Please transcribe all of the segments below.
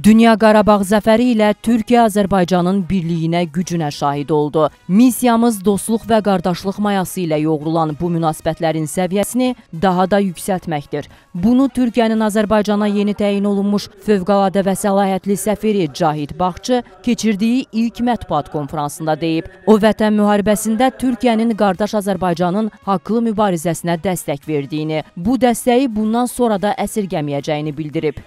Dünya Qarabağ zəfəri ilə Türkiyə Azərbaycanın birliyinə, gücünə şahid oldu. Missiyamız dostluq və qardaşlıq mayası ilə yoğrulan bu münasibətlərin səviyyəsini daha da yüksəltməkdir. Bunu Türkiyənin Azərbaycana yeni təyin olunmuş fövqəladə və səlahiyyətli səfiri Cahid Baxçı keçirdiyi ilk mətbuat konfransında deyib. O vətən müharibəsində Türkiyənin qardaş Azərbaycanın haqlı mübarizəsinə dəstək verdiyini, bu dəstəyi bundan sonra da əsirgəməyəcəyini bildirib.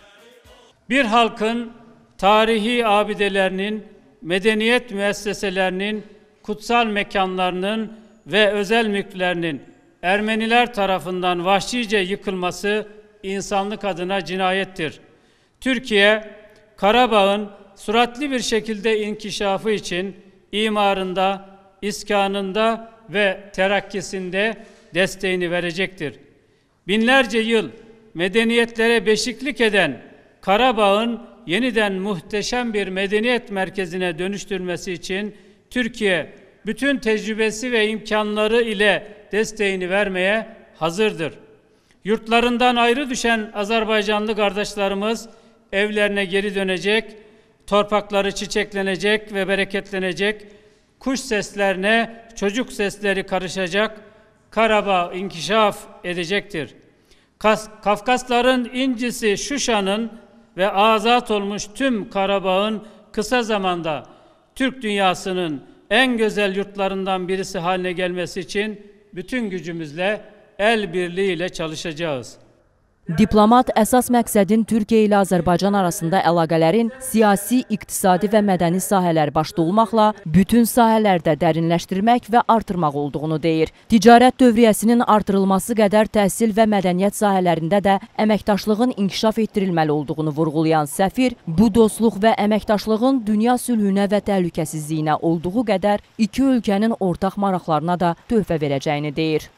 Bir halkın tarihi abidelerinin, medeniyet müesseselerinin, kutsal mekanlarının ve özel mülklerinin Ermeniler tarafından vahşice yıkılması insanlık adına cinayettir. Türkiye, Karabağ'ın suratli bir şekilde inkişafı için imarında, iskanında ve terakkisinde desteğini verecektir. Binlerce yıl medeniyetlere beşiklik eden Karabağ'ın yeniden muhteşem bir medeniyet merkezine dönüştürmesi için Türkiye bütün tecrübesi ve imkanları ile desteğini vermeye hazırdır. Yurtlarından ayrı düşen Azerbaycanlı kardeşlerimiz evlerine geri dönecek, torpakları çiçeklenecek ve bereketlenecek, kuş seslerine çocuk sesleri karışacak, Karabağ inkişaf edecektir. Kafkasların incisi Şuşa'nın ve azat olmuş tüm Karabağ'ın kısa zamanda Türk dünyasının en güzel yurtlarından birisi haline gelmesi için bütün gücümüzle el birliğiyle çalışacağız.'' Diplomat əsas məqsədin Türkiyə ilə Azərbaycan arasında əlaqələrin siyasi, iqtisadi və mədəni sahələr başda olmaqla bütün sahələrdə dərinləşdirmək və artırmaq olduğunu deyir. Ticarət dövriyyəsinin artırılması qədər təhsil və mədəniyyət sahələrində də əməkdaşlığın inkişaf etdirilməli olduğunu vurğulayan səfir, bu dostluq və əməkdaşlığın dünya sülhünə və təhlükəsizliyinə olduğu qədər iki ölkənin ortaq maraqlarına da töhfə verəcəyini deyir.